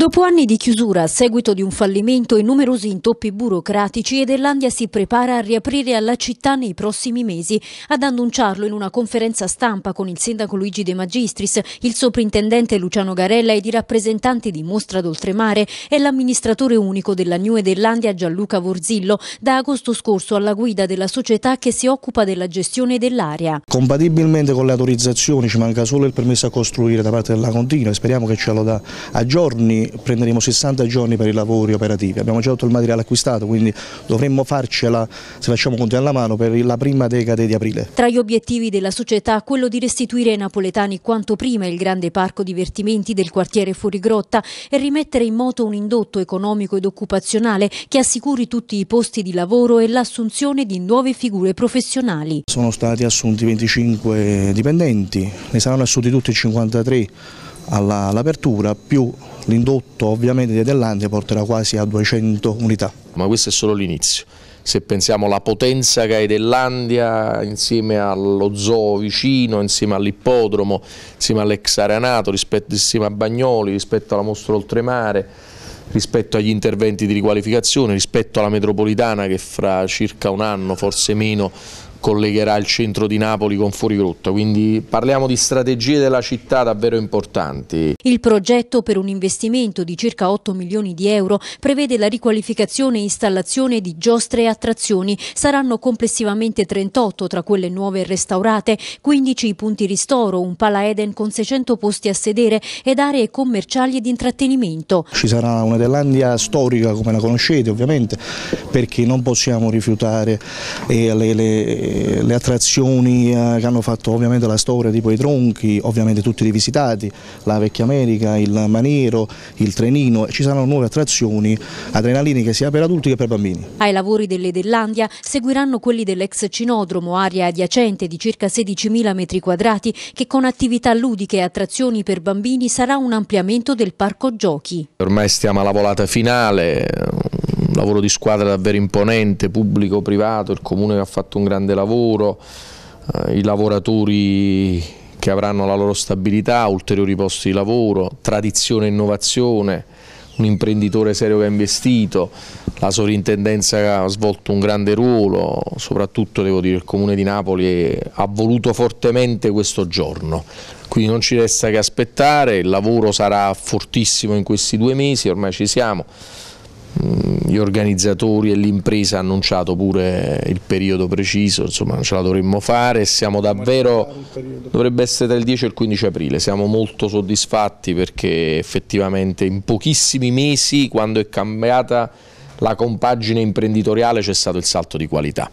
Dopo anni di chiusura a seguito di un fallimento e numerosi intoppi burocratici, Edellandia si prepara a riaprire alla città nei prossimi mesi. Ad annunciarlo in una conferenza stampa con il sindaco Luigi De Magistris, il soprintendente Luciano Garella ed i rappresentanti di Mostra d'Oltremare è l'amministratore unico della New Edellandia Gianluca Vorzillo, da agosto scorso alla guida della società che si occupa della gestione dell'area. Compatibilmente con le autorizzazioni ci manca solo il permesso a costruire da parte della Contino e speriamo che ce lo dà a giorni prenderemo 60 giorni per i lavori operativi, abbiamo già tutto il materiale acquistato, quindi dovremmo farcela, se facciamo conti alla mano, per la prima decade di aprile. Tra gli obiettivi della società quello di restituire ai napoletani quanto prima il grande parco divertimenti del quartiere Fuorigrotta e rimettere in moto un indotto economico ed occupazionale che assicuri tutti i posti di lavoro e l'assunzione di nuove figure professionali. Sono stati assunti 25 dipendenti, ne saranno assunti tutti 53 all'apertura, più L'indotto ovviamente di Adellandia porterà quasi a 200 unità. Ma questo è solo l'inizio. Se pensiamo alla potenza che è Dellandia, insieme allo zoo vicino, insieme all'ippodromo, insieme all'ex arenato, insieme a Bagnoli, rispetto alla mostra oltremare, rispetto agli interventi di riqualificazione, rispetto alla metropolitana che fra circa un anno, forse meno, collegherà il centro di Napoli con Fuorigrotta, quindi parliamo di strategie della città davvero importanti. Il progetto per un investimento di circa 8 milioni di euro prevede la riqualificazione e installazione di giostre e attrazioni, saranno complessivamente 38 tra quelle nuove e restaurate, 15 punti ristoro, un pala Eden con 600 posti a sedere ed aree commerciali ed intrattenimento. Ci sarà una Delandia storica come la conoscete ovviamente perché non possiamo rifiutare eh, le, le le attrazioni eh, che hanno fatto ovviamente la storia tipo i tronchi, ovviamente tutti rivisitati, la Vecchia America, il Maniero, il Trenino, ci saranno nuove attrazioni adrenaliniche sia per adulti che per bambini. Ai lavori delle Dellandia seguiranno quelli dell'ex cinodromo, area adiacente di circa 16.000 metri quadrati che con attività ludiche e attrazioni per bambini sarà un ampliamento del parco giochi. Ormai stiamo alla volata finale, lavoro di squadra davvero imponente, pubblico, privato, il comune che ha fatto un grande lavoro, eh, i lavoratori che avranno la loro stabilità, ulteriori posti di lavoro, tradizione e innovazione, un imprenditore serio che ha investito, la sovrintendenza ha svolto un grande ruolo, soprattutto devo dire il Comune di Napoli ha voluto fortemente questo giorno, quindi non ci resta che aspettare, il lavoro sarà fortissimo in questi due mesi, ormai ci siamo, gli organizzatori e l'impresa hanno annunciato pure il periodo preciso, insomma non ce la dovremmo fare, siamo davvero, dovrebbe essere tra il 10 e il 15 aprile, siamo molto soddisfatti perché effettivamente in pochissimi mesi quando è cambiata la compagine imprenditoriale c'è stato il salto di qualità.